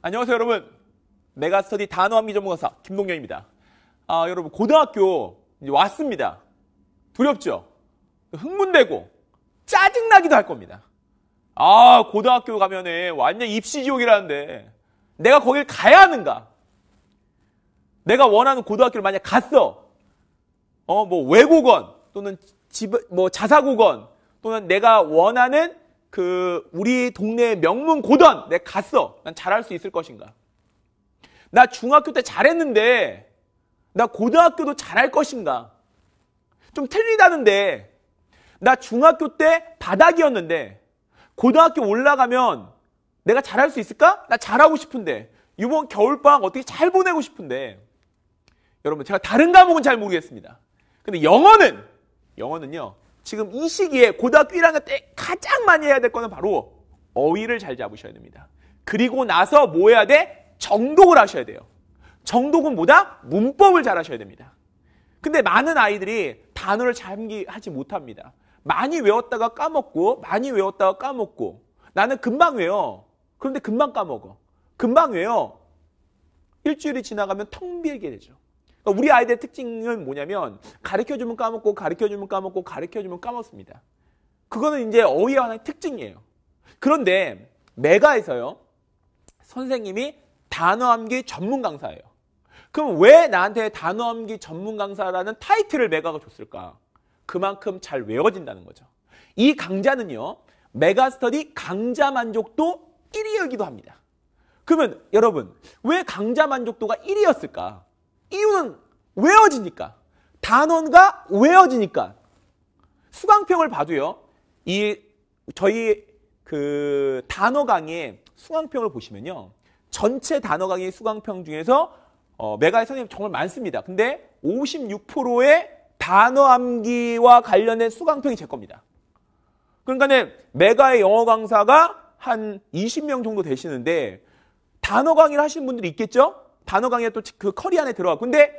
안녕하세요 여러분 메가스터디 단호암미 전문가사 김동경입니다 아 여러분 고등학교 왔습니다 두렵죠 흥분되고 짜증나기도 할 겁니다 아 고등학교 가면은 완전 입시지옥이라는데 내가 거길 가야 하는가 내가 원하는 고등학교를 만약 갔어 어뭐 외국원 또는 집뭐 자사고건 또는 내가 원하는 그 우리 동네 명문 고던 내 갔어. 난 잘할 수 있을 것인가? 나 중학교 때 잘했는데 나 고등학교도 잘할 것인가? 좀 틀리다는데 나 중학교 때 바닥이었는데 고등학교 올라가면 내가 잘할 수 있을까? 나 잘하고 싶은데 이번 겨울방학 어떻게 잘 보내고 싶은데 여러분 제가 다른 과목은 잘 모르겠습니다. 근데 영어는 영어는요 지금 이 시기에 고등학교 1학년 때 가장 많이 해야 될 거는 바로 어휘를 잘 잡으셔야 됩니다. 그리고 나서 뭐 해야 돼? 정독을 하셔야 돼요. 정독은 뭐다? 문법을 잘 하셔야 됩니다. 근데 많은 아이들이 단어를 잠기하지 못합니다. 많이 외웠다가 까먹고, 많이 외웠다가 까먹고, 나는 금방 외워. 그런데 금방 까먹어. 금방 외워. 일주일이 지나가면 텅 빌게 되죠. 그러니까 우리 아이들의 특징은 뭐냐면 가르쳐주면 까먹고 가르쳐주면 까먹고 가르쳐주면 까먹습니다. 그거는 이제 어휘와 하나의 특징이에요. 그런데 메가에서요. 선생님이 단어 암기 전문 강사예요. 그럼 왜 나한테 단어 암기 전문 강사라는 타이틀을 메가가 줬을까? 그만큼 잘 외워진다는 거죠. 이 강좌는요. 메가스터디 강좌 만족도 1위이기도 합니다. 그러면 여러분 왜 강좌 만족도가 1위였을까? 이유는 외워지니까. 단원과 외워지니까. 수강평을 봐도요. 이 저희 그 단어 강의 수강평을 보시면요. 전체 단어 강의 수강평 중에서 어, 메가의 선생님 정말 많습니다. 근데 56%의 단어 암기와 관련된 수강평이 제 겁니다. 그러니까는 메가의 영어 강사가 한 20명 정도 되시는데 단어 강의를 하시는 분들이 있겠죠? 단어 강의가 또 그 커리 안에 들어왔고 근데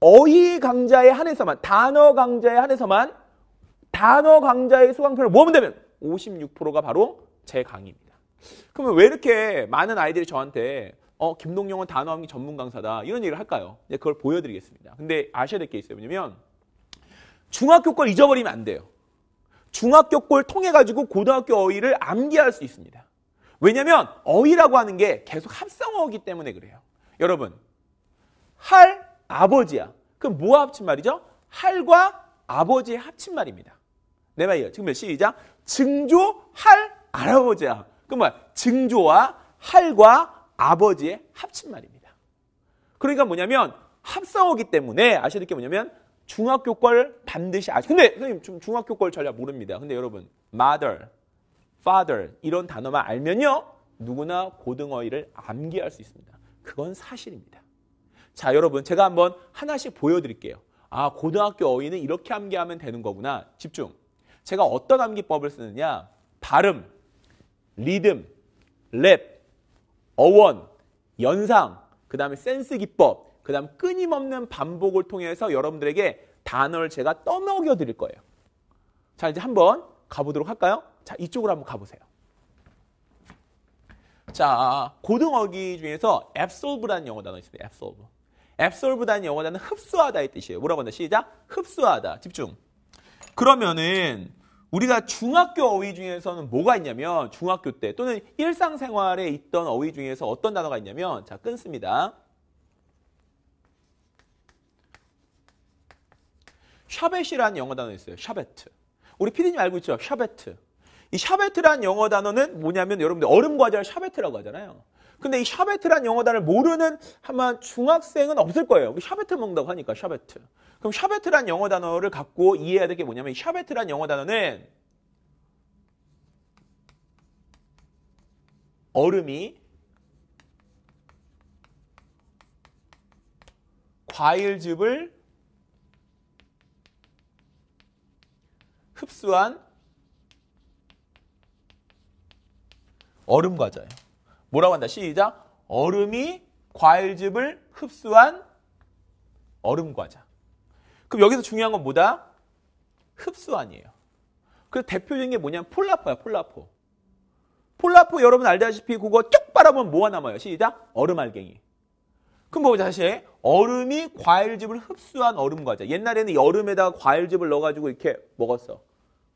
어휘 강좌에 한해서만 단어 강좌에 한해서만 단어 강좌의 수강표를 모으면 되면 56%가 바로 제 강의입니다. 그러면 왜 이렇게 많은 아이들이 저한테 어, 김동영은 단어 암기 전문 강사다 이런 얘기를 할까요? 그걸 보여드리겠습니다. 근데 아셔야 될 게 있어요. 왜냐면 중학교 걸 잊어버리면 안 돼요. 중학교 걸 통해 가지고 고등학교 어휘를 암기할 수 있습니다. 왜냐면 어휘라고 하는 게 계속 합성어기 때문에 그래요. 여러분 할 아버지야. 그럼 뭐 합친 말이죠? 할과 아버지의 합친 말입니다. 내 말이에요. 지금 시작. 증조 할 할아버지야. 그 말, 증조와 할과 아버지의 합친 말입니다. 그러니까 뭐냐면 합성어기 때문에 아시야될게 뭐냐면 중학교걸 반드시 아시. 근데 선생님 좀 중학교걸 전략 모릅니다. 근데 여러분 mother, father 이런 단어만 알면요 누구나 고등어휘를 암기할 수 있습니다. 그건 사실입니다. 자, 여러분, 제가 한번 하나씩 보여드릴게요. 아, 고등학교 어휘는 이렇게 암기하면 되는 거구나. 집중. 제가 어떤 암기법을 쓰느냐. 발음, 리듬, 랩, 어원, 연상, 그 다음에 센스 기법, 그 다음 끊임없는 반복을 통해서 여러분들에게 단어를 제가 떠먹여 드릴 거예요. 자, 이제 한번 가보도록 할까요? 자, 이쪽으로 한번 가보세요. 자, 고등어기 중에서 a b s o r b 라는 영어 단어 있습니다. absorb. a b s o r b 라는 영어 단어는 흡수하다의 뜻이에요. 뭐라고 한다? 시작. 흡수하다. 집중. 그러면은 우리가 중학교 어휘 중에서는 뭐가 있냐면 중학교 때 또는 일상생활에 있던 어휘 중에서 어떤 단어가 있냐면 자, 끊습니다. 샤벳이라는 영어 단어 있어요. 샤베트. 우리 피디님 알고 있죠? 샤베트. 이 샤베트란 영어 단어는 뭐냐면 여러분들 얼음 과자를 샤베트라고 하잖아요. 근데 이 샤베트란 영어 단어를 모르는 아마 중학생은 없을 거예요. 그 샤베트 먹는다고 하니까 샤베트. 그럼 샤베트란 영어 단어를 갖고 이해해야 될 게 뭐냐면 샤베트란 영어 단어는 얼음이 과일즙을 흡수한 얼음 과자예요. 뭐라고 한다? 시작. 얼음이 과일즙을 흡수한 얼음 과자. 그럼 여기서 중요한 건 뭐다? 흡수아니에요 그래서 대표적인 게 뭐냐면 폴라포야, 폴라포. 폴라포 여러분 알다시피 그거 쭉바아보면 뭐가 남아요? 시작. 얼음 알갱이. 그럼 보자 뭐 다시 얼음이 과일즙을 흡수한 얼음 과자. 옛날에는 얼음에다가 과일즙을 넣어가지고 이렇게 먹었어.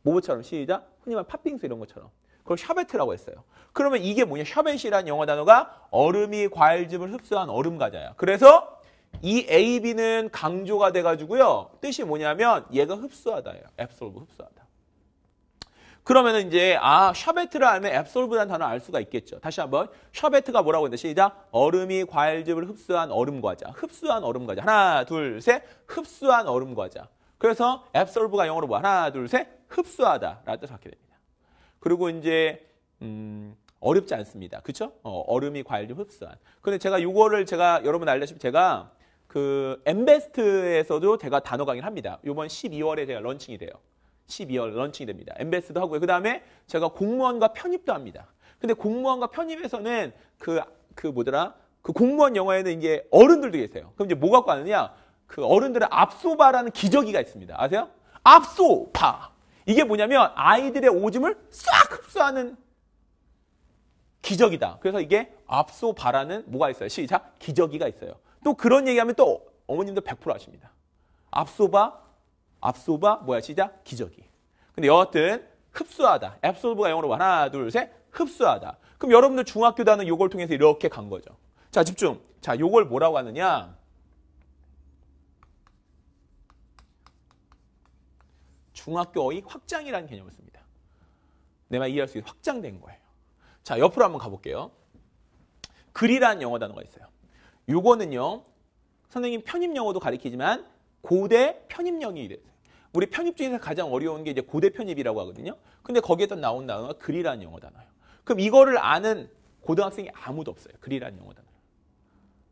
모모처럼 시작. 흔히 말하면 팥빙수 이런 것처럼. 그걸 샤베트라고 했어요. 그러면 이게 뭐냐? 샤벳이라는 영어 단어가 얼음이 과일즙을 흡수한 얼음 과자야. 그래서 이 AB는 강조가 돼가지고요. 뜻이 뭐냐면 얘가 흡수하다예요. 앱솔브 흡수하다. 그러면 이제 아 샤베트를 알면 앱솔브라는 단어 알 수가 있겠죠. 다시 한번 샤베트가 뭐라고 했는데 시작. 얼음이 과일즙을 흡수한 얼음 과자. 흡수한 얼음 과자. 하나 둘 셋. 흡수한 얼음 과자. 그래서 앱솔브가 영어로 뭐 하나 둘셋 흡수하다라는 뜻을 갖게 됩니다. 그리고 이제 음, 어렵지 않습니다. 그렇죠? 어, 음이 과일이 흡수한. 근데 제가 이거를 제가 여러분 알다시피 제가 그 엠베스트에서도 제가 단어 강의를 합니다. 이번 12월에 제가 런칭이 돼요. 12월 런칭이 됩니다. 엠베스도 트 하고요. 그 다음에 제가 공무원과 편입도 합니다. 근데 공무원과 편입에서는 그, 그 뭐더라? 그 공무원 영화에는 이제 어른들도 계세요. 그럼 이제 뭐 갖고 왔느냐? 그 어른들의 압소바라는 기저귀가 있습니다. 아세요? 압소바! 이게 뭐냐면 아이들의 오줌을 싹 흡수하는 기저귀다. 그래서 이게 압소바라는 뭐가 있어요? 시작. 기저귀가 있어요. 또 그런 얘기하면 또 어머님도 100% 아십니다. 압소바, 압소바, 뭐야, 시작. 기저귀. 근데 여하튼 흡수하다. 앱소브가 영어로 하나, 둘, 셋. 흡수하다. 그럼 여러분들 중학교 다는 요걸 통해서 이렇게 간 거죠. 자, 집중. 자, 요걸 뭐라고 하느냐? 중학교의 확장이라는 개념을 씁니다. 내 말 이해할 수 있게 확장된 거예요. 자, 옆으로 한번 가볼게요. 글이라는 영어 단어가 있어요. 요거는요, 선생님 편입 영어도 가리키지만 고대 편입 영어 이래요. 우리 편입 중에서 가장 어려운 게 이제 고대 편입이라고 하거든요. 근데 거기에 또 나온 단어가 글이라는 영어 단어예요. 그럼 이거를 아는 고등학생이 아무도 없어요. 글이라는 영어 단어.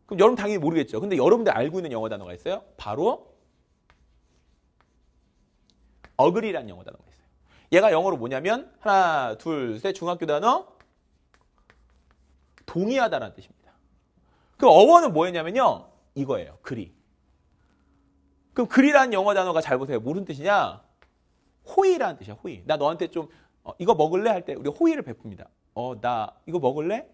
그럼 여러분 당연히 모르겠죠. 근데 여러분들 알고 있는 영어 단어가 있어요. 바로 어글이라는 영어 단어가 있어요. 얘가 영어로 뭐냐면 하나, 둘, 셋 중학교 단어 동의하다라는 뜻입니다. 그 어원은 뭐였냐면요. 이거예요. 그리. 그럼 그리라는 영어 단어가 잘 보세요. 무슨 뜻이냐? 호의라는 뜻이야. 호의. 나 너한테 좀 어, 이거 먹을래 할 때 우리 호의를 베풉니다. 어, 나 이거 먹을래?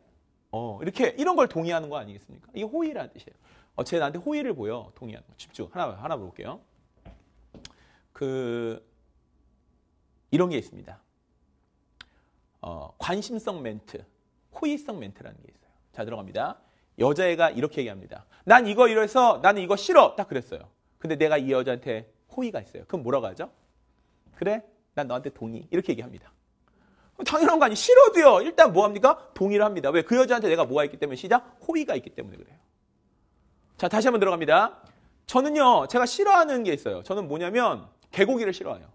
어, 이렇게 이런 걸 동의하는 거 아니겠습니까? 이게 호의라는 뜻이에요. 어, 쟤 나한테 호의를 보여. 동의하는 거. 집중. 하나 하나 볼게요. 그 이런 게 있습니다. 어, 관심성 멘트, 호의성 멘트라는 게 있어요. 자, 들어갑니다. 여자애가 이렇게 얘기합니다. 난 이거 이래서 나는 이거 싫어. 딱 그랬어요. 근데 내가 이 여자한테 호의가 있어요. 그럼 뭐라고 하죠? 그래? 난 너한테 동의. 이렇게 얘기합니다. 당연한 거 아니에요. 싫어도요. 일단 뭐 합니까? 동의를 합니다. 왜? 그 여자한테 내가 뭐가 있기 때문에 시작? 호의가 있기 때문에 그래요. 자, 다시 한번 들어갑니다. 저는요, 제가 싫어하는 게 있어요. 저는 뭐냐면, 개고기를 싫어해요.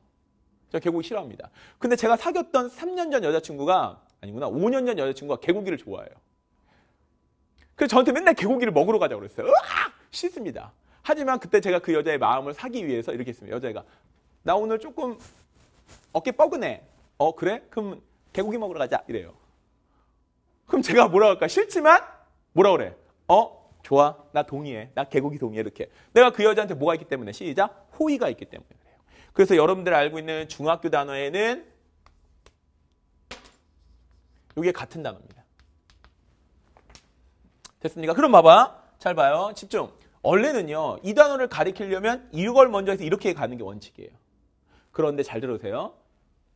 제가 개고기 싫어합니다. 근데 제가 사귀었던 3년 전 여자친구가 아니구나 5년 전 여자친구가 개고기를 좋아해요. 그래서 저한테 맨날 개고기를 먹으러 가자고 그랬어요. 으악! 싫습니다. 하지만 그때 제가 그 여자의 마음을 사기 위해서 이렇게 했습니다. 여자애가 나 오늘 조금 어깨 뻐근해. 어 그래? 그럼 개고기 먹으러 가자 이래요. 그럼 제가 뭐라 할까? 싫지만 뭐라 그래? 어 좋아 나 동의해. 나 개고기 동의해 이렇게. 내가 그 여자한테 뭐가 있기 때문에 시작 호의가 있기 때문에. 그래서 여러분들 알고 있는 중학교 단어에는 이게 같은 단어입니다. 됐습니까? 그럼 봐봐. 잘 봐요. 집중. 원래는요. 이 단어를 가리키려면 이걸 먼저 해서 이렇게 가는 게 원칙이에요. 그런데 잘 들으세요.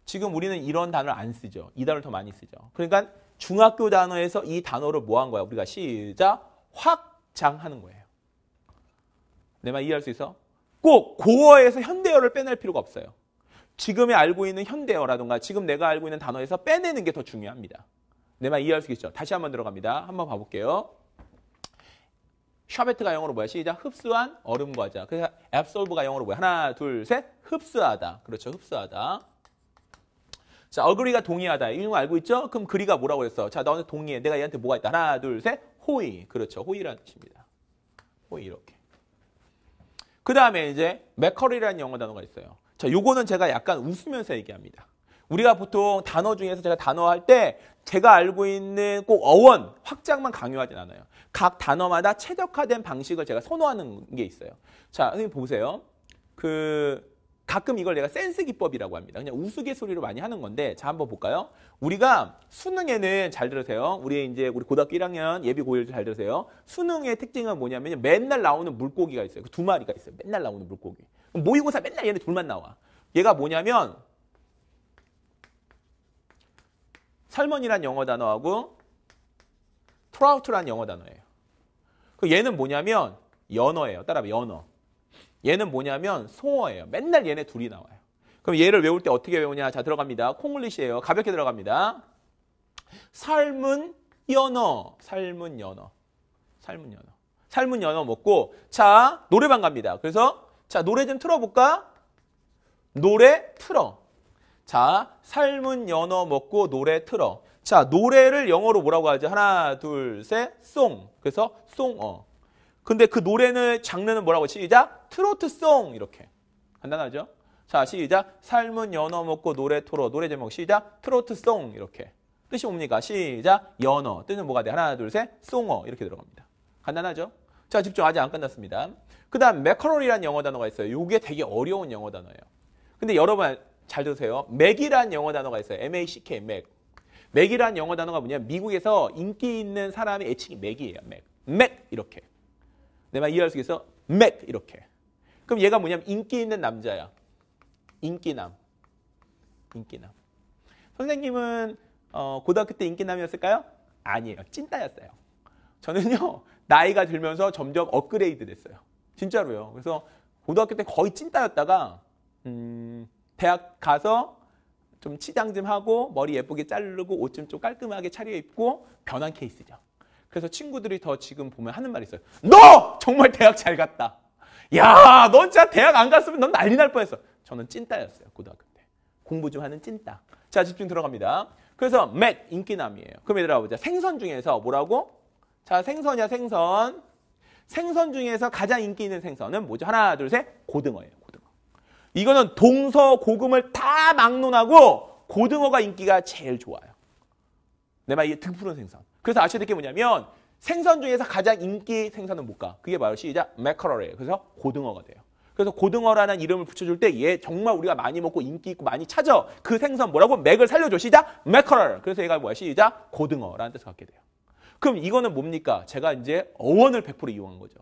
지금 우리는 이런 단어를 안 쓰죠. 이 단어를 더 많이 쓰죠. 그러니까 중학교 단어에서 이 단어를 뭐 한 거야? 우리가 시작 확장하는 거예요. 내 말 이해할 수 있어? 꼭 고어에서 현대어를 빼낼 필요가 없어요. 지금에 알고 있는 현대어라든가 지금 내가 알고 있는 단어에서 빼내는 게 더 중요합니다. 내 말 이해할 수 있죠? 다시 한번 들어갑니다. 한번 봐볼게요. 샤베트가 영어로 뭐야? 시작. 흡수한 얼음 과자. 그래서 앱솔브가 영어로 뭐야? 하나, 둘, 셋. 흡수하다. 그렇죠. 흡수하다. 자, 어그리가 동의하다. 이런 거 알고 있죠? 그럼 그리가 뭐라고 그랬어 자, 너는 동의해. 내가 얘한테 뭐가 있다. 하나, 둘, 셋. 호의. 그렇죠. 호의라는 뜻입니다. 호의 이렇게. 그 다음에 이제 맥커리라는 영어 단어가 있어요. 자, 요거는 제가 약간 웃으면서 얘기합니다. 우리가 보통 단어 중에서 제가 단어 할 때 제가 알고 있는 꼭 어원, 확장만 강요하진 않아요. 각 단어마다 최적화된 방식을 제가 선호하는 게 있어요. 자, 선생님 보세요. 그 가끔 이걸 내가 센스 기법이라고 합니다. 그냥 우스갯소리로 많이 하는 건데 자 한번 볼까요? 우리가 수능에는 잘 들으세요. 우리 이제 우리 고등학교 1학년 예비 고일 잘 들으세요. 수능의 특징은 뭐냐면 맨날 나오는 물고기가 있어요. 그 두 마리가 있어요. 맨날 나오는 물고기. 모의고사 맨날 얘네 둘만 나와. 얘가 뭐냐면 설몬이란 영어 단어하고 트라우트란 영어 단어예요. 그 얘는 뭐냐면 연어예요. 따라봐 연어. 얘는 뭐냐면 송어예요. 맨날 얘네 둘이 나와요. 그럼 얘를 외울 때 어떻게 외우냐? 자, 들어갑니다. 콩글리시예요. 가볍게 들어갑니다. 삶은 연어. 삶은 연어. 삶은 연어. 삶은 연어 먹고 자, 노래방 갑니다. 그래서 자, 노래 좀 틀어 볼까? 노래 틀어. 자, 삶은 연어 먹고 노래 틀어. 자, 노래를 영어로 뭐라고 하죠? 하나, 둘, 셋, 송. 그래서 송어. 근데 그 노래는 장르는 뭐라고 시자 트로트송 이렇게 간단하죠? 자 시작 삶은 연어 먹고 노래 토로 노래 제목 시작 트로트송 이렇게 뜻이 뭡니까? 시작 연어 뜻은 뭐가 돼? 하나 둘셋 송어 이렇게 들어갑니다. 간단하죠? 자 집중 아직 안 끝났습니다. 그 다음 메카롤이라는 영어 단어가 있어요. 이게 되게 어려운 영어 단어예요. 근데 여러분 잘 들으세요. 맥이란 영어 단어가 있어요. M-A-C-K, 맥. 맥이란 영어 단어가 뭐냐 미국에서 인기 있는 사람의 애칭이 맥이에요. 맥. 맥 이렇게. 내말 이해할 수 있어? 맥 이렇게. 그럼 얘가 뭐냐면 인기 있는 남자야. 인기남. 인기남. 선생님은 어, 고등학교 때 인기남이었을까요? 아니에요. 찐따였어요. 저는요. 나이가 들면서 점점 업그레이드 됐어요. 진짜로요. 그래서 고등학교 때 거의 찐따였다가 음, 대학 가서 좀 치장 좀 하고 머리 예쁘게 자르고 옷 좀 좀 깔끔하게 차려입고 변한 케이스죠. 그래서 친구들이 더 지금 보면 하는 말이 있어요. 너 정말 대학 잘 갔다. 야, 넌 진짜 대학 안 갔으면 넌 난리 날 뻔했어. 저는 찐따였어요, 고등학교 때. 공부 좀 하는 찐따. 자, 집중 들어갑니다. 그래서 맷, 인기남이에요. 그럼 얘들아 보자. 생선 중에서 뭐라고? 자, 생선이야, 생선. 생선 중에서 가장 인기 있는 생선은 뭐죠? 하나, 둘, 셋. 고등어예요, 고등어. 이거는 동서 고금을 다 막론하고 고등어가 인기가 제일 좋아요. 내 말이 등푸른 생선. 그래서 아시아될게 뭐냐면 생선 중에서 가장 인기 생선은 뭘까? 그게 바로 시작 맥커럴이에요. 그래서 고등어가 돼요. 그래서 고등어라는 이름을 붙여줄 때 얘 정말 우리가 많이 먹고 인기 있고 많이 찾아 그 생선 뭐라고 맥을 살려줘 시작 맥커럴. 그래서 얘가 뭐야 시작 고등어라는 뜻을 갖게 돼요. 그럼 이거는 뭡니까? 제가 이제 어원을 100% 이용한 거죠.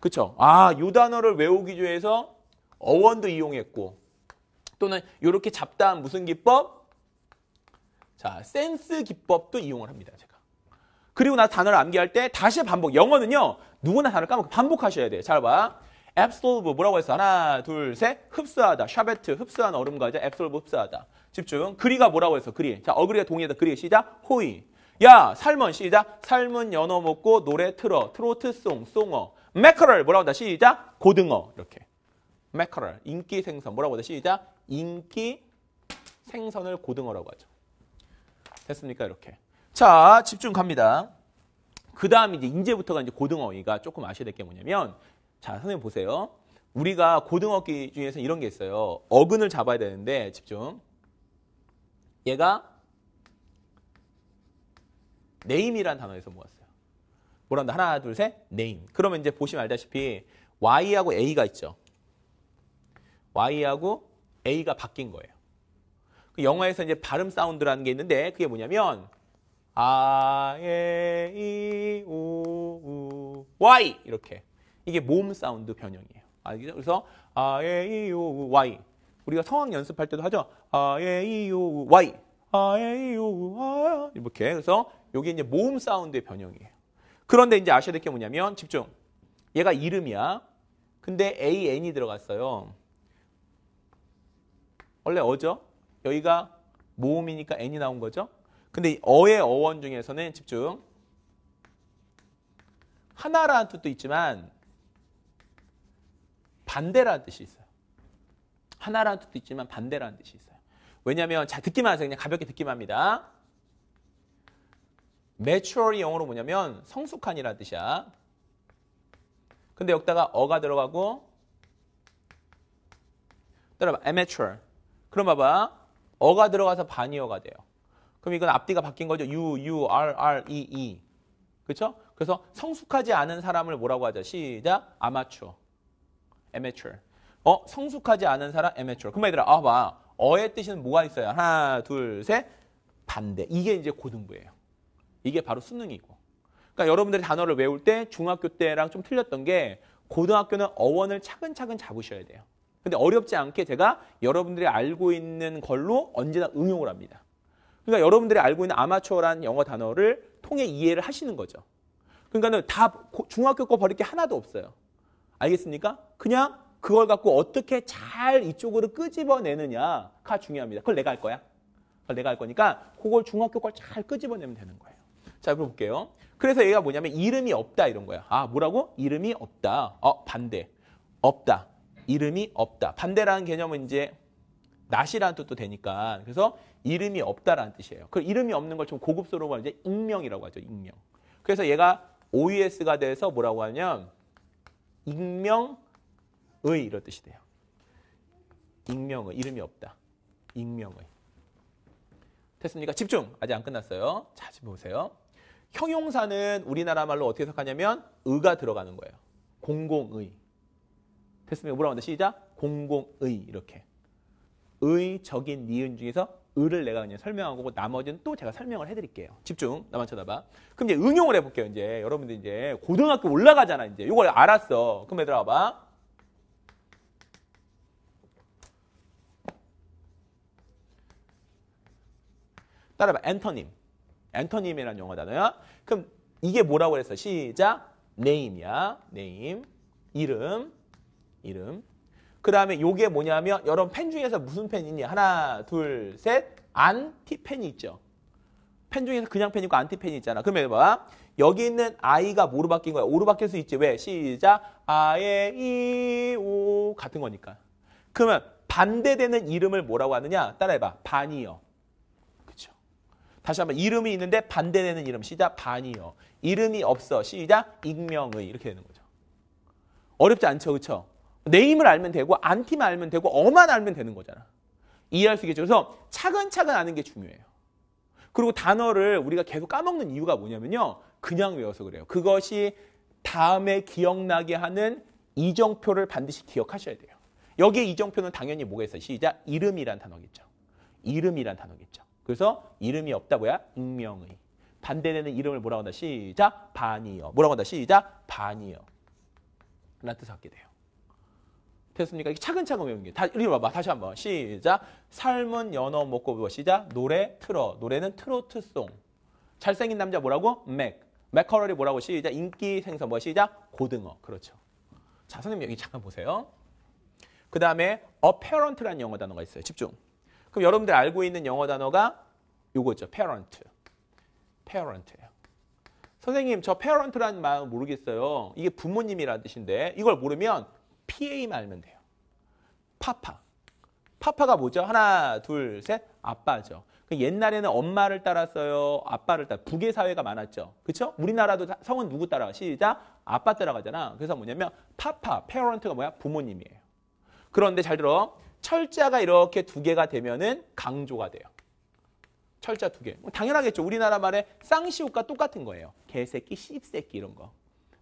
그쵸? 아, 요 단어를 외우기 위해서 어원도 이용했고, 또는 이렇게 잡다한 무슨 기법? 자, 센스 기법도 이용을 합니다. 그리고 나 단어를 암기할 때 다시 반복. 영어는요. 누구나 단어 까먹고 반복하셔야 돼. 요잘 봐. absorb 뭐라고 했어? 하나, 둘, 셋. 흡수하다. 샤베트 흡수한 얼음 과자. absorb 흡수하다. 집중. 그리가 뭐라고 했어? 그리. 자, 어그리가 동의하다. 그리 시작. 호이. 야, 삶은 시작. 삶은 연어 먹고 노래 틀어. 트로트송, 송어. 맥커럴 뭐라고 한다? 시작. 고등어. 이렇게. 맥커럴 인기 생선 뭐라고 하다? 시작. 인기 생선을 고등어라고 하죠. 됐습니까? 이렇게. 자, 집중 갑니다. 그 다음 이제 인제부터가 이제 고등어이가 조금 아셔야 될 게 뭐냐면, 자, 선생님 보세요. 우리가 고등어기 중에서 이런 게 있어요. 어근을 잡아야 되는데, 집중. 얘가 네임이라는 단어에서 모았어요. 뭐란다? 하나, 둘, 셋, 네임. 그러면 이제 보시면 알다시피 Y하고 A가 있죠. Y하고 A가 바뀐 거예요. 그 영어에서 이제 발음 사운드라는 게 있는데 그게 뭐냐면 아, 에, 이, 오, 우, 와 이렇게 이 이게 모음 사운드 변형이에요. 알겠죠? 그래서 아, 에, 이, 오, 우, 와이 우리가 성악 연습할 때도 하죠. 아, 에, 이, 오, 우, 와이 아, 에, 이, 오, 우, 와 이렇게 그래서 여기 이제 모음 사운드의 변형이에요. 그런데 이제 아셔야 될 게 뭐냐면 집중. 얘가 이름이야. 근데 a, n이 들어갔어요. 원래 어죠? 여기가 모음이니까 n이 나온 거죠? 근데 어의 어원 중에서는 집중. 하나라는 뜻도 있지만 반대라는 뜻이 있어요. 하나라는 뜻도 있지만 반대라는 뜻이 있어요. 왜냐하면 자 듣기만 하세요. 그냥 가볍게 듣기만 합니다. mature이 영어로 뭐냐면 성숙한이라는 뜻이야. 근데 여기다가 어가 들어가고 따라봐 amateur. 그럼 봐봐. 어가 들어가서 반이어가 돼요. 그럼 이건 앞뒤가 바뀐 거죠. U, U, R, R, E, E. 그렇죠? 그래서 성숙하지 않은 사람을 뭐라고 하죠? 시작. 아마추어. 에 m a t 어? 성숙하지 않은 사람 에 m a t 그럼 얘들아, 아, 봐. 어의 뜻은 뭐가 있어요? 하나, 둘, 셋. 반대. 이게 이제 고등부예요. 이게 바로 수능이고. 그러니까 여러분들이 단어를 외울 때 중학교 때랑 좀 틀렸던 게 고등학교는 어원을 차근차근 잡으셔야 돼요. 근데 어렵지 않게 제가 여러분들이 알고 있는 걸로 언제나 응용을 합니다. 그러니까 여러분들이 알고 있는 아마추어란 영어 단어를 통해 이해를 하시는 거죠. 그러니까는 다 중학교 거 버릴 게 하나도 없어요. 알겠습니까? 그냥 그걸 갖고 어떻게 잘 이쪽으로 끄집어내느냐가 중요합니다. 그걸 내가 할 거야. 그걸 내가 할 거니까 그걸 중학교 걸 잘 끄집어내면 되는 거예요. 자, 그럼 볼게요. 그래서 얘가 뭐냐면 이름이 없다 이런 거야. 아, 뭐라고? 이름이 없다. 어, 반대. 없다. 이름이 없다. 반대라는 개념은 이제 낫이라는 뜻도 되니까. 그래서 이름이 없다라는 뜻이에요. 그 이름이 없는 걸 좀 고급스러운 걸 이제 익명이라고 하죠. 익명. 그래서 얘가 OES가 돼서 뭐라고 하냐면 익명의 이런 뜻이 돼요. 익명의 이름이 없다. 익명의. 됐습니까? 집중. 아직 안 끝났어요. 자, 지금 보세요. 형용사는 우리나라 말로 어떻게 해석하냐면 의가 들어가는 거예요. 공공의. 됐습니까? 뭐라고 한다? 시작. 공공의 이렇게. 의적인 니은 중에서 을을 내가 그냥 설명하고 그 나머지는 또 제가 설명을 해드릴게요. 집중. 나만 쳐다봐. 그럼 이제 응용을 해볼게요. 이제 여러분들 이제 고등학교 올라가잖아. 이제 이걸 알았어. 그럼 얘들아 봐. 따라봐. 엔터님. 엔터님이라는 영어 단어야. 그럼 이게 뭐라고 그랬어? 시작. 네임이야. 네임. 이름. 이름. 그 다음에 요게 뭐냐면 여러분 펜 중에서 무슨 펜 있니? 하나, 둘, 셋. 안티펜이 있죠. 펜 중에서 그냥 펜 있고 안티펜이 있잖아. 그러면 봐. 여기 있는 아이가 뭐로 바뀐 거야? 오로 바뀔 수 있지. 왜? 시작. 아에 이오 같은 거니까. 그러면 반대되는 이름을 뭐라고 하느냐? 따라해봐. 반이요. 그죠 다시 한번 이름이 있는데 반대되는 이름. 시작. 반이요. 이름이 없어. 시작. 익명의. 이렇게 되는 거죠. 어렵지 않죠? 그렇죠? 네임을 알면 되고 안티만 알면 되고 어만 알면 되는 거잖아. 이해할 수 있겠죠. 그래서 차근차근 아는 게 중요해요. 그리고 단어를 우리가 계속 까먹는 이유가 뭐냐면요. 그냥 외워서 그래요. 그것이 다음에 기억나게 하는 이정표를 반드시 기억하셔야 돼요. 여기에 이정표는 당연히 뭐가 있어요? 시작. 이름이란 단어겠죠. 이름이란 단어겠죠. 그래서 이름이 없다 뭐야? 익명의. 반대되는 이름을 뭐라고 한다? 시작. 반이요. 뭐라고 한다? 시작. 반이요. 라는 뜻을 갖게 돼요. 됐습니까? 이게 차근차근 외우는 게. 다, 이리 와봐. 다시 한번. 시작. 삶은 연어 먹고 배 뭐 시작. 노래 틀어. 노래는 트로트송. 잘생긴 남자 뭐라고? 맥. 맥커럴이 뭐라고? 시작. 인기 생선 뭐? 시작. 고등어. 그렇죠. 자, 선생님 여기 잠깐 보세요. 그 다음에 apparent라는 영어 단어가 있어요. 집중. 그럼 여러분들 알고 있는 영어 단어가 요거죠. parent. parent예요. 선생님, 저 parent라는 말 모르겠어요. 이게 부모님이라는 뜻인데 이걸 모르면 PA만 알면 돼요. 파파. 파파가 뭐죠? 하나, 둘, 셋. 아빠죠. 그 옛날에는 엄마를 따랐어요. 아빠를 따라. 북의 사회가 많았죠. 그렇죠? 우리나라도 성은 누구 따라? 시작. 아빠 따라가잖아. 그래서 뭐냐면 파파, 페어런트가 뭐야? 부모님이에요. 그런데 잘 들어. 철자가 이렇게 두 개가 되면은 강조가 돼요. 철자 두 개. 뭐 당연하겠죠. 우리나라 말에 쌍시옷과 똑같은 거예요. 개새끼, 씹새끼 이런 거.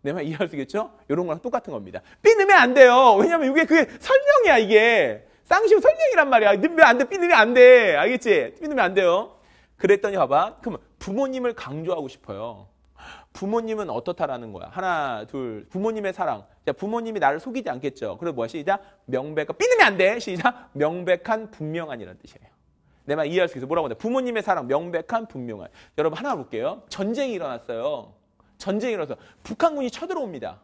내말 이해할 수 있겠죠? 이런 거랑 똑같은 겁니다. 삐넣으안 돼요. 왜냐면 이게 그 설명이야, 이게. 쌍시오 설명이란 말이야. 넣으안 돼. 삐넣으안 돼. 알겠지? 삐넣으안 돼요. 그랬더니 봐봐. 그럼 부모님을 강조하고 싶어요. 부모님은 어떻다라는 거야. 하나, 둘. 부모님의 사랑. 자, 부모님이 나를 속이지 않겠죠. 그럼 뭐야? 시작. 명백한. 삐 넣으면 안 돼. 시작. 명백한 분명한이라는 뜻이에요. 내 말 이해할 수 있어. 뭐라고 하냐. 부모님의 사랑. 명백한 분명한. 여러분 하나 볼게요. 전쟁이 일어났어요. 전쟁이 일어서 북한군이 쳐들어옵니다.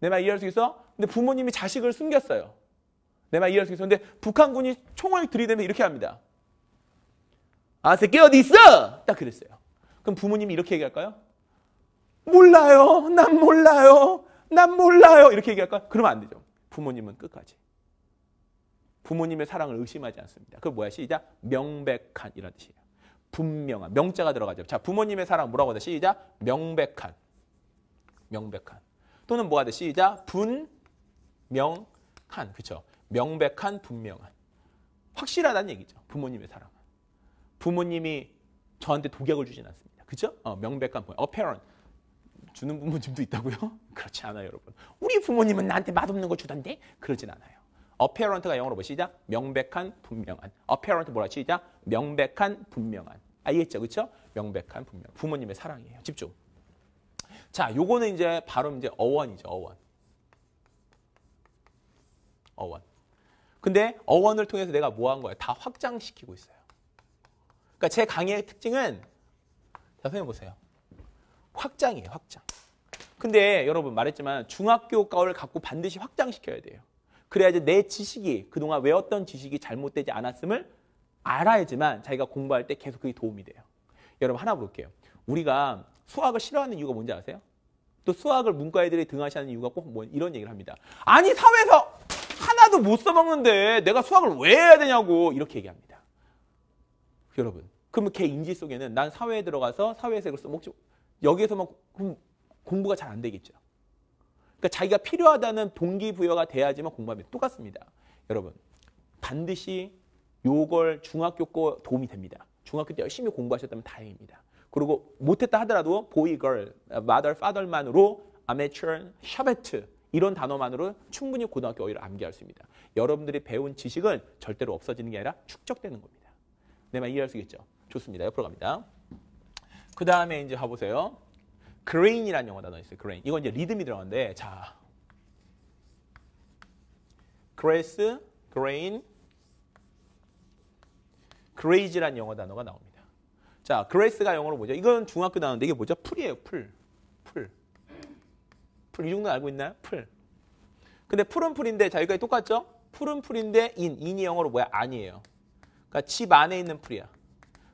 내 말 이해할 수 있어? 근데 부모님이 자식을 숨겼어요. 내 말 이해할 수 있어? 근데 북한군이 총을 들이대면 이렇게 합니다. 아, 새끼 어디 있어? 딱 그랬어요. 그럼 부모님이 이렇게 얘기할까요? 몰라요. 난 몰라요. 난 몰라요. 이렇게 얘기할까요? 그러면 안 되죠. 부모님은 끝까지. 부모님의 사랑을 의심하지 않습니다. 그 뭐야? 시작. 명백한 이런 뜻이에요. 분명한 명자가 들어가죠. 자 부모님의 사랑 뭐라고 하죠? 시작 명백한 명백한 또는 뭐가 돼? 시작 분명한 그렇죠? 명백한 분명한 확실하다는 얘기죠. 부모님의 사랑 부모님이 저한테 독약을 주진 않습니다. 그죠? 어, 명백한 부모. apparent. 어, 주는 부모님도 있다고요? 그렇지 않아요, 여러분. 우리 부모님은 나한테 맛없는 거 주던데? 그러진 않아요. apparent가 어, 영어로 뭐 시작? 명백한, 분명한. apparent 어, 뭐라 시작? 명백한, 분명한. 알겠죠? 그렇죠? 명백한 분명. 부모님의 사랑이에요. 집중. 자, 요거는 이제 바로 이제 어원이죠. 어원. 어원. 근데 어원을 통해서 내가 뭐 한거야다 확장시키고 있어요. 그러니까 제 강의의 특징은 자, 선생님 보세요. 확장이에요, 확장. 근데 여러분 말했지만 중학교과를 갖고 반드시 확장시켜야 돼요. 그래야지 내 지식이 그동안 외웠던 지식이 잘못되지 않았음을 알아야지만 자기가 공부할 때 계속 그게 도움이 돼요. 여러분 하나 볼게요. 우리가 수학을 싫어하는 이유가 뭔지 아세요? 또 수학을 문과 애들이 등하시하는 이유가 꼭 뭐 이런 얘기를 합니다. 아니 사회에서 하나도 못 써먹는데 내가 수학을 왜 해야 되냐고 이렇게 얘기합니다. 여러분 그러면 걔 인지 속에는 난 사회에 들어가서 사회에서 이걸 써먹지 여기에서만 공부가 잘 안 되겠죠. 그러니까 자기가 필요하다는 동기부여가 돼야지만 공부하면 똑같습니다. 여러분 반드시 요걸 중학교 거 도움이 됩니다. 중학교 때 열심히 공부하셨다면 다행입니다. 그리고 못했다 하더라도 보이, 걸, 마더, 파덜만으로 아메추어, 샤베트 이런 단어만으로 충분히 고등학교 어휘를 암기할 수 있습니다. 여러분들이 배운 지식은 절대로 없어지는 게 아니라 축적되는 겁니다. 내말 네, 이해할 수 있겠죠? 좋습니다. 옆으로 갑니다. 그 다음에 이제 가보세요. 그레인이라는 영어 단어 있어요. 그레인. 이건 이제 리듬이 들어가는데 자, 그레스, 그레인, 그레이즈란 영어 단어가 나옵니다. 자, 그레이스가 영어로 뭐죠? 이건 중학교 나오는데 이게 뭐죠? 풀이에요, 풀. 풀. 풀, 이 정도 알고 있나요? 풀. 근데 푸른 풀인데 자, 여기까지 똑같죠? 푸른 풀인데 인, 인이 영어로 뭐야? 아니에요. 그러니까 집 안에 있는 풀이야.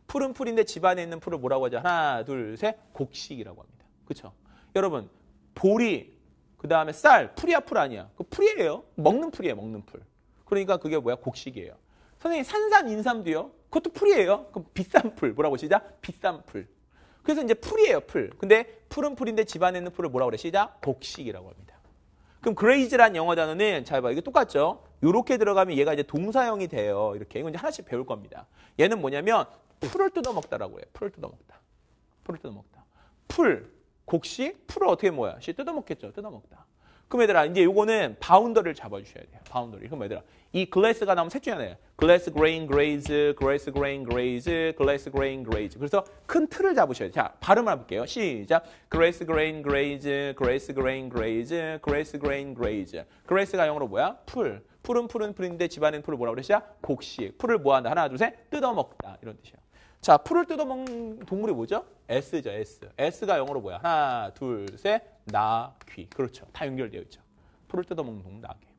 푸른 풀인데 집 안에 있는 풀을 뭐라고 하죠? 하나, 둘, 셋, 곡식이라고 합니다. 그렇죠? 여러분, 보리, 그 다음에 쌀, 풀이야, 풀 아니야? 그 풀이에요. 먹는 풀이에요, 먹는 풀. 그러니까 그게 뭐야? 곡식이에요. 선생님, 산산 인삼도요? 그것도 풀이에요. 그럼 비싼 풀. 뭐라고 시작? 비싼 풀. 그래서 이제 풀이에요, 풀. 근데 풀은 풀인데 집안에 있는 풀을 뭐라고 그래? 시작? 복식이라고 합니다. 그럼 그레이즈란 영어 단어는 잘 봐. 이게 똑같죠? 이렇게 들어가면 얘가 이제 동사형이 돼요. 이렇게. 이건 이제 하나씩 배울 겁니다. 얘는 뭐냐면 풀을 뜯어먹다라고 해요. 풀을 뜯어먹다. 풀을 뜯어먹다. 풀, 곡식, 풀을 어떻게 모아요? 씨 뜯어먹겠죠. 뜯어먹다. 그럼 얘들아, 이제 요거는 바운더를 잡아주셔야 돼요. 바운더를. 그럼 얘들아, 이 글래스가 나오면 셋 중에 하나예요. 글래스 그레인 그레이즈, 글래스 그레인 그레이즈, 글래스 그레인 그레이즈. 그래서 큰 틀을 잡으셔야 돼요. 자, 발음을 한번 볼게요. 시작. 글래스 그레인 그레이즈, 글래스 그레인 그레이즈, 글래스 그레인 그레이즈. 글래스가 영어로 뭐야? 풀. 풀은 풀은 풀인데 집안에는 풀을 뭐라고 그러시죠? 곡식. 풀을 뭐한다? 하나, 둘, 셋. 뜯어먹다. 이런 뜻이에요. 자, 풀을 뜯어먹는 동물이 뭐죠? S죠, S. S가 영어로 뭐야? 하나, 둘, 셋. 나, 귀. 그렇죠. 다 연결되어 있죠. 풀을 뜯어먹는 동물, 나, 귀.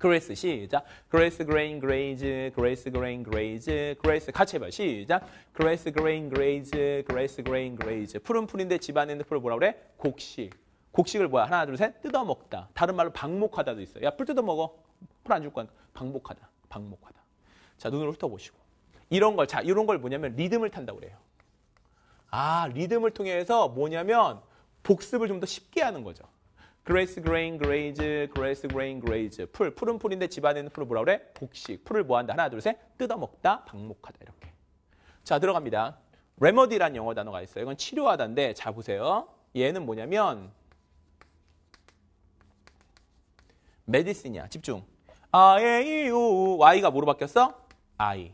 그레이스 시작. 그레이스 그레인 그레이즈 그레이스 그레인 그레이즈 그레이스 같이 해봐요. 시작. 그레이스 그레인 그레이즈 그레이스 그레인 그레이즈 푸른 풀인데 집안에 있는 풀을 뭐라 그래? 곡식. 곡식을 뭐야? 하나 둘셋 뜯어먹다. 다른 말로 방목하다도 있어요. 야풀 뜯어먹어. 풀 안줄거니 방목하다. 방목하다. 자눈으로 훑어보시고. 이런 걸, 자 이런 걸 뭐냐면 리듬을 탄다고 그래요. 아 리듬을 통해서 뭐냐면 복습을 좀 더 쉽게 하는 거죠. 그레이스 그레인 그레이즈 그레이스 그레인 그레이즈 풀 푸른 풀인데 집안에 있는 풀을 뭐라 그래? 복식 풀을 뭐한다? 하나 둘셋 뜯어먹다 방목하다 이렇게 자 들어갑니다 레머디란 영어 단어가 있어요 이건 치료하다인데 자 보세요 얘는 뭐냐면 메디슨이야 집중 아에이오 이가 뭐로 바뀌었어? 아이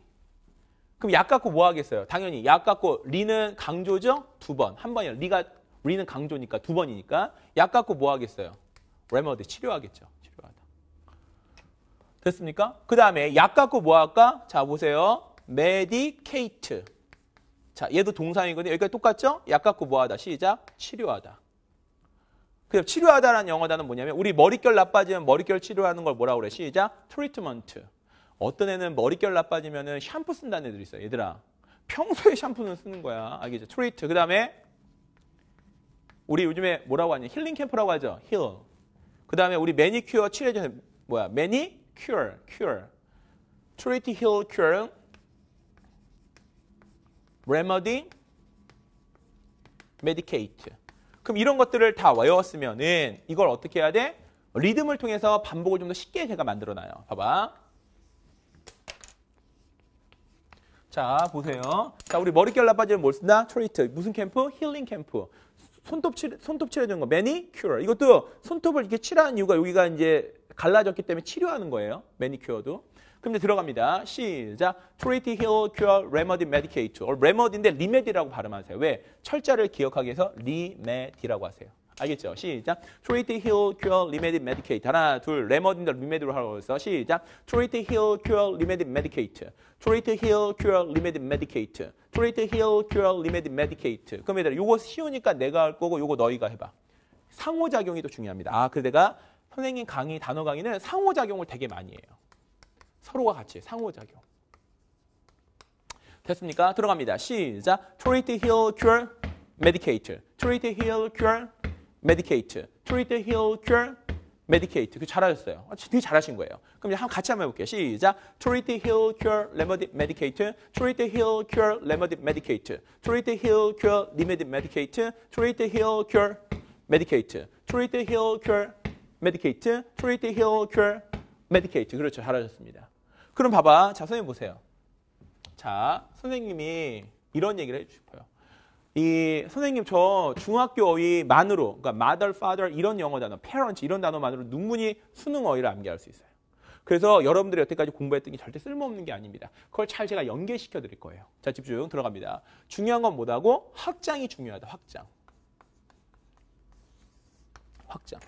그럼 약 갖고 뭐 하겠어요? 당연히 약 갖고 리는 강조죠? 두 번. 한 번이요. 리가 우리는 강조니까 두 번이니까 약 갖고 뭐 하겠어요? 레머드 치료하겠죠. 치료하다. 됐습니까? 그 다음에 약 갖고 뭐 할까? 자 보세요. 메디케이트. 자 얘도 동사이거든요. 여기까지 똑같죠? 약 갖고 뭐 하다. 시작. 치료하다. 그럼 치료하다라는 영어 단어는 뭐냐면 우리 머릿결 나빠지면 머릿결 치료하는 걸 뭐라고 그래? 시작. 트리트먼트. 어떤 애는 머릿결 나빠지면 샴푸 쓴다는 애들 있어요. 얘들아. 평소에 샴푸는 쓰는 거야. 알겠죠? 트리트. 그 다음에 우리 요즘에 뭐라고 하냐? 힐링 캠프라고 하죠. 힐. 그 다음에 우리 매니큐어 칠해주 뭐야? 매니큐어, 큐어. 트리티 힐 큐어. 레머디 메디케이트. 그럼 이런 것들을 다 외웠으면은 이걸 어떻게 해야 돼? 리듬을 통해서 반복을 좀 더 쉽게 제가 만들어 놔요. 봐봐. 자, 보세요. 자, 우리 머릿결 나빠지면 뭘 쓴다? 트리트. 무슨 캠프? 힐링 캠프. 손톱 칠, 손톱 칠해준 거, 매니큐어. 이것도 손톱을 이렇게 칠한 이유가 여기가 이제 갈라졌기 때문에 치료하는 거예요. 매니큐어도. 그럼 이제 들어갑니다. 시작. 트 r e a t 어 e a l cure, remedy, 어, 인데리메디라고 발음하세요. 왜? 철자를 기억하기 위해서 리메디라고 하세요. 알겠죠? 시작. 트레이트 힐 큐어 리메디 메디케이트. 하나, 둘. 레머딘다 리메디로 하라고 했어. 시작. 트레이트 힐 큐어 리메디 메디케이트. 트레이트 힐 큐어 리메디 메디케이트. 트레이트 힐 큐어 리메디 메디케이트. 그럼 얘들아, 요거 쉬우니까 내가 할 거고 요거 너희가 해 봐. 상호작용이 또 중요합니다. 아, 그 내가 선생님 강의 단어 강의는 상호작용을 되게 많이 해요. 서로가 같이 상호작용. 됐습니까? 들어갑니다. 시작. 트레이트 힐 큐어 메디케이트. 트레이트 힐 큐어 medicate. treat, heal, cure, medicate. 그 잘하셨어요. 되게 잘하신 거예요. 그럼 이제 같이 한번 해볼게요. 시작. treat, heal, cure, remedy, medicate. treat, heal, cure, remedy, medicate. treat, heal, cure, remedy, medicate. treat, heal, cure, medicate. treat, heal, cure, medicate. treat, heal, cure, medicate. 그렇죠. 잘하셨습니다. 그럼 봐봐. 자, 선생님 보세요. 자, 선생님이 이런 얘기를 해주고 싶어요. 이 선생님 저 중학교 어휘 만으로 그러니까 mother, father 이런 영어 단어, parent 이런 단어만으로 눈문이 수능 어휘를 암기할 수 있어요. 그래서 여러분들이 여태까지 공부했던 게 절대 쓸모없는 게 아닙니다. 그걸 잘 제가 연계시켜 드릴 거예요. 자, 집중 들어갑니다. 중요한 건 뭐다고? 확장이 중요하다. 확장. 확장.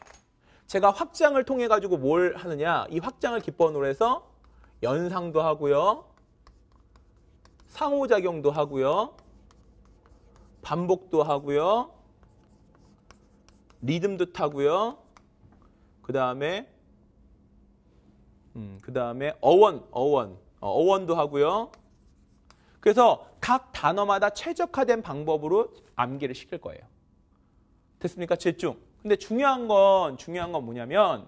제가 확장을 통해 가지고 뭘 하느냐? 이 확장을 기본으로 해서 연상도 하고요. 상호작용도 하고요. 반복도 하고요. 리듬도 타고요. 그 다음에 음, 그 다음에 어원, 어원, 어, 어원도 하고요. 그래서 각 단어마다 최적화된 방법으로 암기를 시킬 거예요. 됐습니까? 집중. 근데 중요한 건 중요한 건 뭐냐면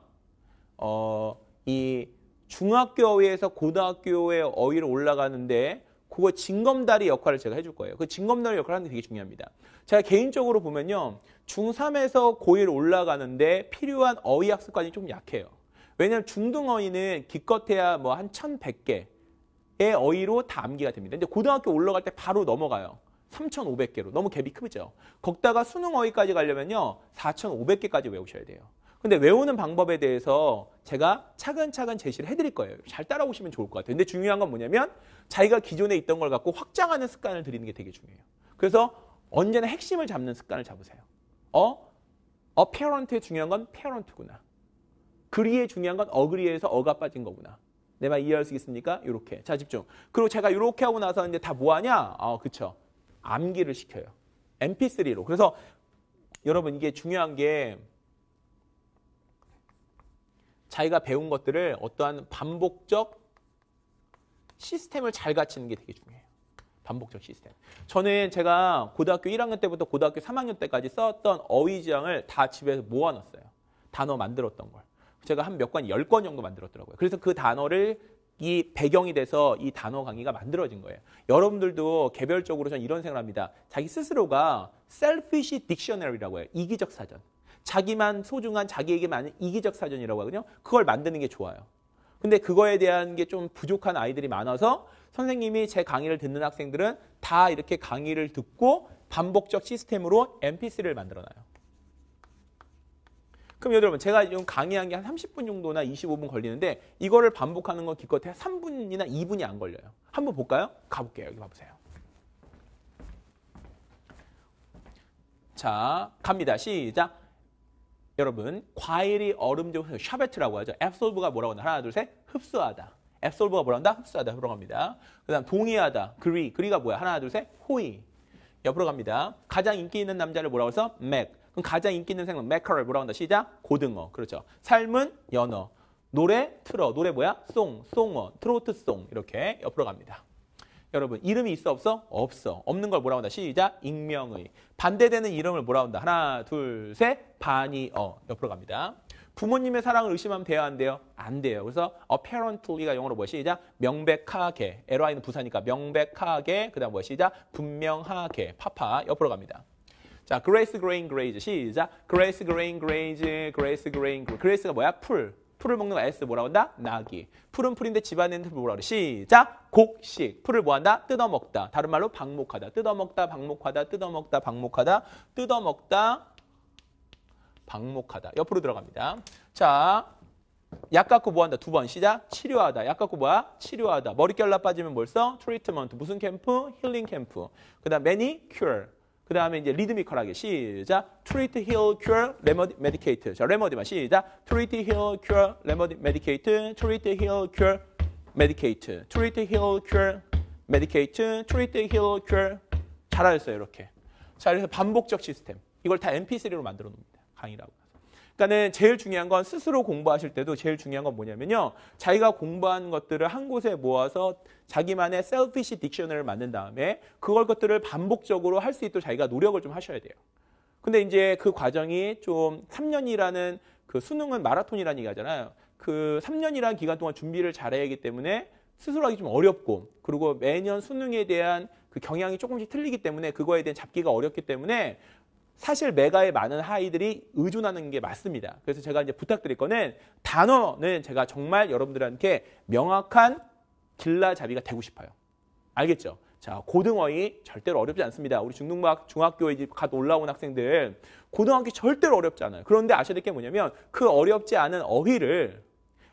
어, 이 중학교에서 고등학교의 어휘를 올라가는데 그거 징검다리 역할을 제가 해줄 거예요. 그 징검다리 역할을 하는 게 되게 중요합니다. 제가 개인적으로 보면요. 중3에서 고1 올라가는데 필요한 어휘 학습까지 좀 약해요. 왜냐하면 중등 어휘는 기껏해야 뭐 한 1100개의 어휘로 다 암기가 됩니다. 근데 고등학교 올라갈 때 바로 넘어가요. 3,500개로. 너무 갭이 크죠. 걷다가 수능 어휘까지 가려면요. 4,500개까지 외우셔야 돼요. 근데 외우는 방법에 대해서 제가 차근차근 제시를 해드릴 거예요. 잘 따라오시면 좋을 것 같아요. 근데 중요한 건 뭐냐면 자기가 기존에 있던 걸 갖고 확장하는 습관을 들이는 게 되게 중요해요. 그래서 언제나 핵심을 잡는 습관을 잡으세요. 어? 어, 페어런트의 중요한 건 페어런트구나. 그리의 중요한 건 어그리에서 어가 빠진 거구나. 내말 이해할 수 있습니까? 이렇게. 자, 집중. 그리고 제가 이렇게 하고 나서 이제 다뭐 하냐? 어, 아, 그쵸. 암기를 시켜요. mp3로. 그래서 여러분 이게 중요한 게 자기가 배운 것들을 어떠한 반복적 시스템을 잘 갖추는 게 되게 중요해요. 반복적 시스템. 저는 제가 고등학교 1학년 때부터 고등학교 3학년 때까지 썼던 어휘지향을 다 집에서 모아놨어요. 단어 만들었던 걸. 제가 한 몇 권, 10권 정도 만들었더라고요. 그래서 그 단어를 이 배경이 돼서 이 단어 강의가 만들어진 거예요. 여러분들도 개별적으로 전 이런 생각을 합니다. 자기 스스로가 selfish dictionary라고 해요. 이기적 사전. 자기만 소중한 자기에게 많은 이기적 사전이라고 하거든요. 그걸 만드는 게 좋아요. 근데 그거에 대한 게 좀 부족한 아이들이 많아서 선생님이 제 강의를 듣는 학생들은 다 이렇게 강의를 듣고 반복적 시스템으로 m p c 를 만들어놔요. 그럼 여러분 제가 지금 강의한 게 한 30분 정도나 25분 걸리는데 이거를 반복하는 건 기껏해 3분이나 2분이 안 걸려요. 한번 볼까요? 가볼게요. 여기 봐보세요. 자, 갑니다. 시작. 여러분 과일이 얼음 중 샤베트라고 하죠. 앱솔브가 뭐라고 하나 하나 둘 셋 흡수하다. 앱솔브가 뭐라 고 한다? 흡수하다. 그러 갑니다. 그 다음 동의하다. 그리. 그리가 뭐야? 하나 둘 셋 호의. 옆으로 갑니다. 가장 인기 있는 남자를 뭐라고 해서 맥. 그럼 가장 인기 있는 생물 맥커를 뭐라고 한다? 시작. 고등어. 그렇죠. 삶은 연어. 노래 틀어. 노래 뭐야? 송. 송어. 트로트 송. 이렇게 옆으로 갑니다. 여러분 이름이 있어 없어? 없어. 없는 걸 뭐라 한다? 시작. 익명의. 반대되는 이름을 뭐라 한다? 하나, 둘, 셋. 반이어. 옆으로 갑니다. 부모님의 사랑을 의심하면 돼요? 안 돼요? 안 돼요. 그래서 apparently가 영어로 뭐야? 시작. 명백하게. ly는 부사니까 명백하게. 그 다음 뭐야? 시작. 분명하게. 파파. 옆으로 갑니다. 자, grace, grain, graze. 시작. grace, grain, graze. grace, grain, grace가 뭐야? 풀. 풀을 먹는 알스 뭐라 고 한다? 나기. 풀은 풀인데 집안에 있는 풀 뭐라 그래? 시작! 곡식. 풀을 뭐한다? 뜯어먹다. 다른 말로 방목하다. 뜯어먹다, 방목하다, 뜯어먹다, 방목하다, 뜯어먹다, 방목하다. 옆으로 들어갑니다. 자, 약 갖고 뭐한다? 두 번 시작. 치료하다. 약 갖고 뭐야? 치료하다. 머릿결 나빠지면 뭘 써? 트리트먼트. 무슨 캠프? 힐링 캠프. 그 다음 매니큐어. 그 다음에 이제 리드미컬하게 시작. treat, heal, cure, remedy, medicate. 자, remedy만 시작. treat, heal, cure, remedy, medicate. treat, heal, cure, medicate. treat, heal, cure, medicate. treat, heal, cure. 잘하셨어요, 이렇게. 자, 그래서 반복적 시스템. 이걸 다 mp3로 만들어 놓습니다. 강의라고. 일단은 제일 중요한 건 스스로 공부하실 때도 제일 중요한 건 뭐냐면요. 자기가 공부한 것들을 한 곳에 모아서 자기만의 셀피시 딕셔너를 만든 다음에 그걸 것들을 반복적으로 할 수 있도록 자기가 노력을 좀 하셔야 돼요. 근데 이제 그 과정이 좀 3년이라는 그 수능은 마라톤이라는 얘기하잖아요. 그 3년이라는 기간 동안 준비를 잘해야 하기 때문에 스스로 하기 좀 어렵고 그리고 매년 수능에 대한 그 경향이 조금씩 틀리기 때문에 그거에 대한 잡기가 어렵기 때문에 사실 메가에 많은 하이들이 의존하는 게 맞습니다. 그래서 제가 이제 부탁드릴 거는 단어는 제가 정말 여러분들한테 명확한 길라잡이가 되고 싶어요. 알겠죠? 자, 고등어이 절대로 어렵지 않습니다. 우리 중등학, 중학교에 이제 갓 올라온 학생들, 고등학교 절대로 어렵지 않아요. 그런데 아셔야 될 게 뭐냐면 그 어렵지 않은 어휘를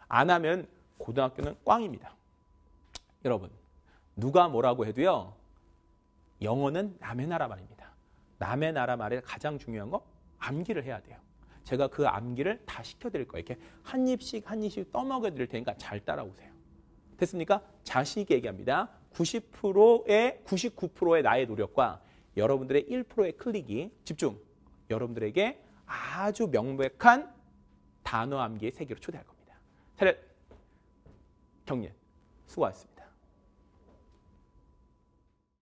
안 하면 고등학교는 꽝입니다. 여러분, 누가 뭐라고 해도요, 영어는 남의 나라 말입니다. 남의 나라 말에 가장 중요한 거 암기를 해야 돼요. 제가 그 암기를 다 시켜드릴 거예요. 이렇게 한 입씩 한 입씩 떠먹여 드릴 테니까 잘 따라오세요. 됐습니까? 자식 얘기합니다. 90%의 99%의 나의 노력과 여러분들의 1%의 클릭이 집중. 여러분들에게 아주 명백한 단어 암기의 세계로 초대할 겁니다. 차렷. 경례. 수고하셨습니다.